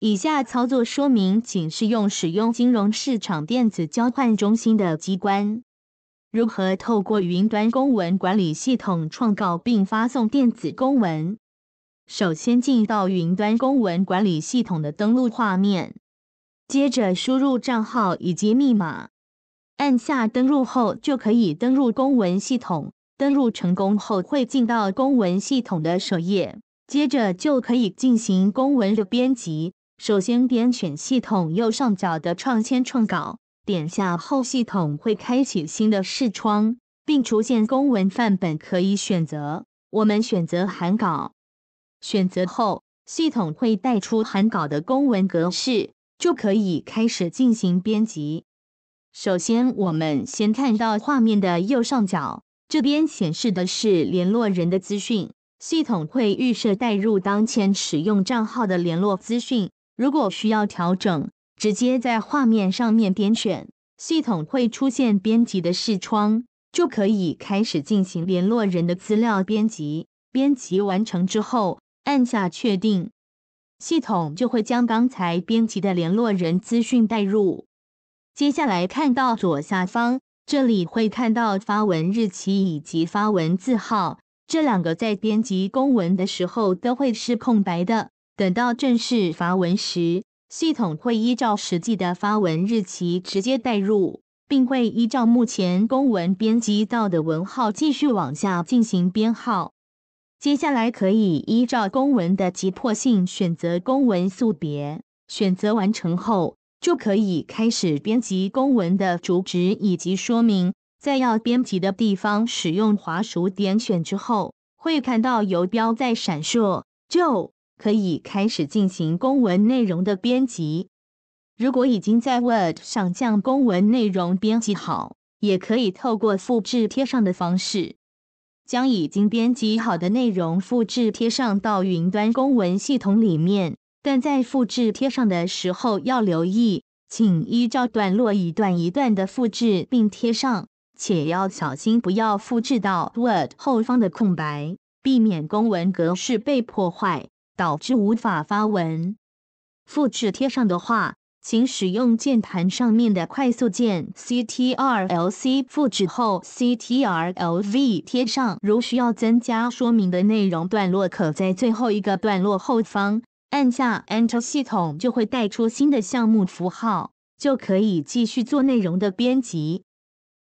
以下操作说明仅适用使用金融市场电子交换中心的机关。如何透过云端公文管理系统创造并发送电子公文？首先，进到云端公文管理系统的登录画面，接着输入账号以及密码，按下登录后就可以登录公文系统。登录成功后，会进到公文系统的首页，接着就可以进行公文的编辑。首先，点选系统右上角的“创签创稿”，点下后，系统会开启新的视窗，并出现公文范本可以选择。我们选择函稿，选择后，系统会带出函稿的公文格式，就可以开始进行编辑。首先，我们先看到画面的右上角，这边显示的是联络人的资讯，系统会预设带入当前使用账号的联络资讯。如果需要调整，直接在画面上面点选，系统会出现编辑的视窗，就可以开始进行联络人的资料编辑。编辑完成之后，按下确定，系统就会将刚才编辑的联络人资讯带入。接下来看到左下方，这里会看到发文日期以及发文字号这两个，在编辑公文的时候都会是空白的。等到正式发文时，系统会依照实际的发文日期直接代入，并会依照目前公文编辑到的文号继续往下进行编号。接下来可以依照公文的急迫性选择公文速别。选择完成后，就可以开始编辑公文的主旨以及说明。在要编辑的地方使用滑鼠点选之后，会看到游标在闪烁。就可以开始进行公文内容的编辑。如果已经在 Word 上将公文内容编辑好，也可以透过复制贴上的方式，将已经编辑好的内容复制贴上到云端公文系统里面。但在复制贴上的时候要留意，请依照段落一段一段的复制并贴上，且要小心不要复制到 Word 后方的空白，避免公文格式被破坏。导致无法发文。复制贴上的话，请使用键盘上面的快速键 C T R L C 复制后 C T R L V 贴上。如需要增加说明的内容段落，可在最后一个段落后方按下 Enter，系统就会带出新的项目符号，就可以继续做内容的编辑。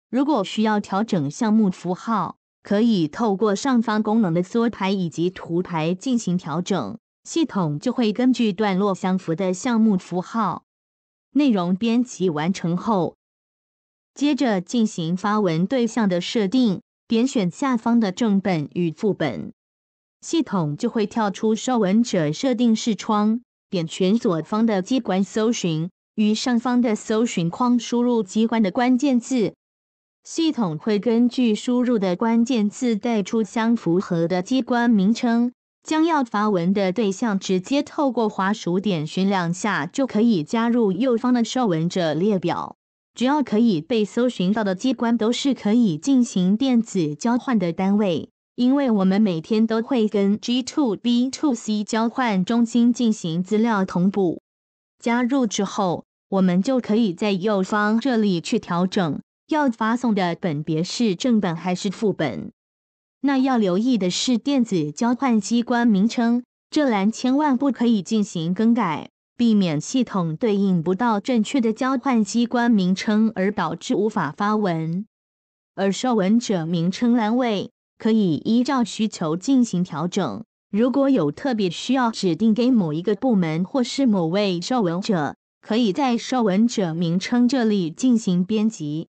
如果需要调整项目符号，可以透过上方功能的缩排以及图排进行调整。系统就会根据段落相符的项目符号内容编辑完成后，接着进行发文对象的设定，点选下方的正本与副本，系统就会跳出收文者设定视窗，点选左方的机关搜寻与上方的搜寻框，输入机关的关键字，系统会根据输入的关键字带出相符合的机关名称。将要发文的对象，直接透过滑鼠点寻两下，就可以加入右方的受文者列表。只要可以被搜寻到的机关，都是可以进行电子交换的单位。因为我们每天都会跟 G to w B to w C 交换中心进行资料同步。加入之后，我们就可以在右方这里去调整要发送的本别是正本还是副本。那要留意的是电子交换机关名称这栏，千万不可以进行更改，避免系统对应不到正确的交换机关名称而导致无法发文。而受文者名称栏位可以依照需求进行调整，如果有特别需要指定给某一个部门或是某位受文者，可以在受文者名称这里进行编辑。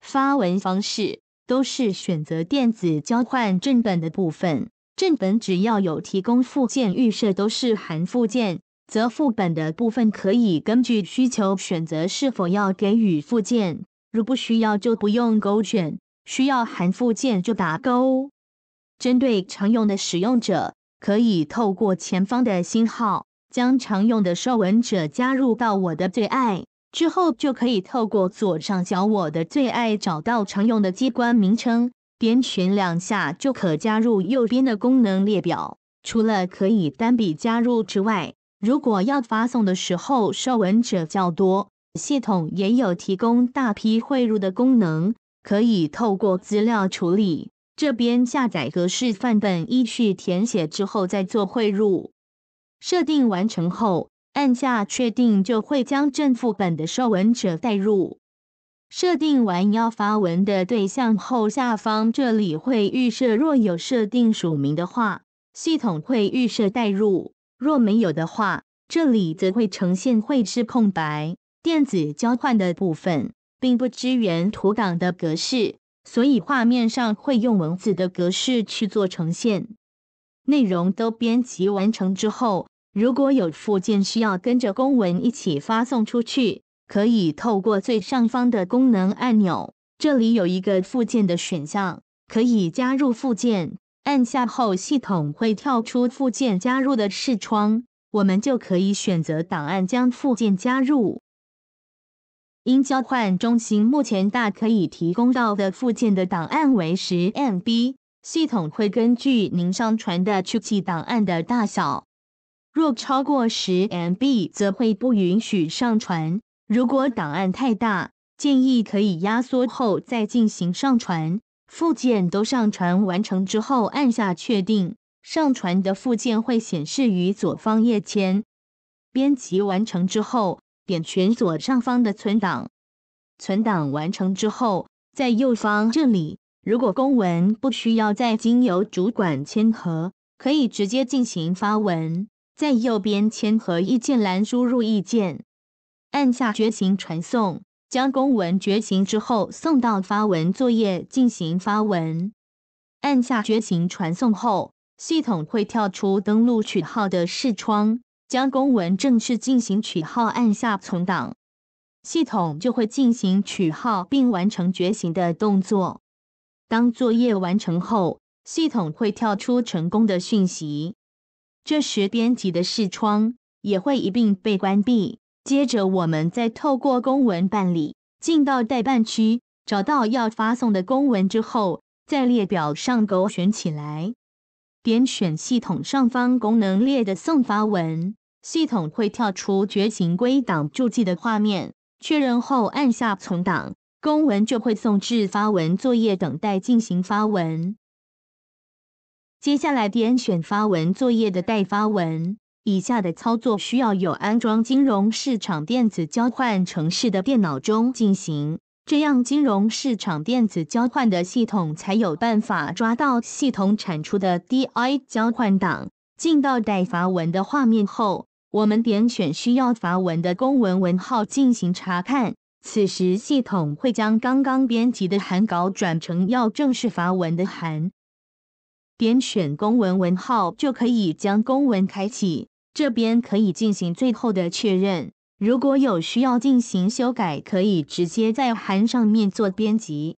发文方式。都是选择电子交换正本的部分，正本只要有提供附件预设都是含附件，则副本的部分可以根据需求选择是否要给予附件，如不需要就不用勾选，需要含附件就打勾。针对常用的使用者，可以透过前方的星号，将常用的收文者加入到我的最爱。之后就可以透过左上角我的最爱找到常用的机关名称，点选两下就可加入右边的功能列表。除了可以单笔加入之外，如果要发送的时候受文者较多，系统也有提供大批汇入的功能，可以透过资料处理这边下载格式范本，依序填写之后再做汇入。设定完成后。按下确定就会将正副本的受文者带入。设定完要发文的对象后，下方这里会预设，若有设定署名的话，系统会预设带入；若没有的话，这里则会呈现会是空白。电子交换的部分并不支援图档的格式，所以画面上会用文字的格式去做呈现。内容都编辑完成之后。如果有附件需要跟着公文一起发送出去，可以透过最上方的功能按钮，这里有一个附件的选项，可以加入附件。按下后，系统会跳出附件加入的视窗，我们就可以选择档案将附件加入。因交换中心目前大可以提供到的附件的档案为十 MB，系统会根据您上传的区区档案的大小。若超过十 MB，则会不允许上传。如果档案太大，建议可以压缩后再进行上传。附件都上传完成之后，按下确定。上传的附件会显示于左方页签。编辑完成之后，点全左上方的存档。存档完成之后，在右方这里，如果公文不需要再经由主管签核，可以直接进行发文。在右边签和意见栏输入意见，按下觉醒传送，将公文觉醒之后送到发文作业进行发文。按下觉醒传送后，系统会跳出登录取号的视窗，将公文正式进行取号。按下存档，系统就会进行取号并完成觉醒的动作。当作业完成后，系统会跳出成功的讯息。这时，编辑的视窗也会一并被关闭。接着，我们再透过公文办理进到待办区，找到要发送的公文之后，在列表上勾选起来，点选系统上方功能列的“送发文”，系统会跳出“觉醒归档注记”的画面，确认后按下存档，公文就会送至发文作业等待进行发文。接下来点选发文作业的待发文，以下的操作需要有安装金融市场电子交换程市的电脑中进行，这样金融市场电子交换的系统才有办法抓到系统产出的 DI 交换档。进到待发文的画面后，我们点选需要发文的公文文号进行查看，此时系统会将刚刚编辑的函稿转成要正式发文的函。点选公文文号就可以将公文开启，这边可以进行最后的确认。如果有需要进行修改，可以直接在函上面做编辑。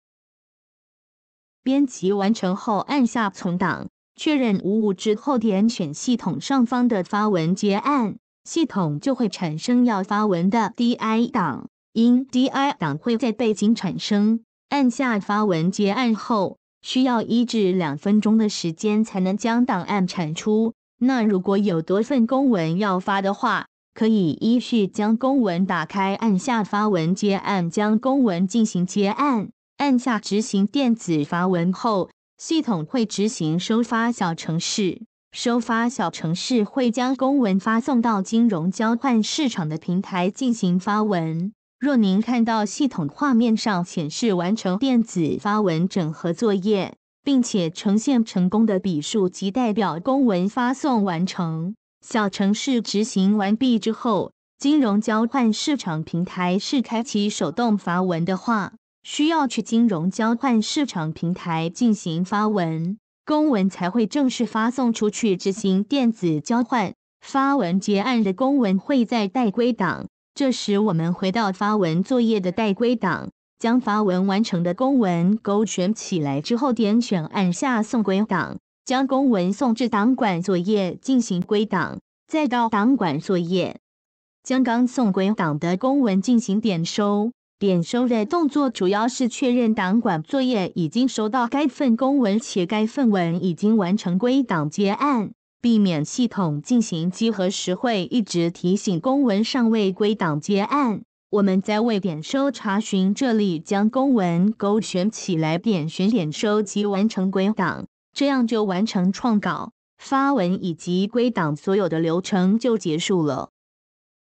编辑完成后，按下存档，确认无误之后，点选系统上方的发文结案，系统就会产生要发文的 D I 档，因 D I 档会在背景产生。按下发文结案后。需要一至两分钟的时间才能将档案产出。那如果有多份公文要发的话，可以依序将公文打开，按下发文接案，将公文进行接案，按下执行电子发文后，系统会执行收发小程式。收发小程式会将公文发送到金融交换市场的平台进行发文。若您看到系统画面上显示完成电子发文整合作业，并且呈现成功的笔数，即代表公文发送完成。小程式执行完毕之后，金融交换市场平台是开启手动发文的话，需要去金融交换市场平台进行发文，公文才会正式发送出去执行电子交换发文结案的公文会在待归档。这时，我们回到发文作业的待归档，将发文完成的公文勾选起来之后，点选按下送归档，将公文送至档管作业进行归档。再到档管作业，将刚送归档的公文进行点收。点收的动作主要是确认档管作业已经收到该份公文，且该份文已经完成归档结案。避免系统进行稽核时会一直提醒公文尚未归档结案。我们在未点收查询这里将公文勾选起来，点选点收及完成归档，这样就完成创稿、发文以及归档所有的流程，就结束了。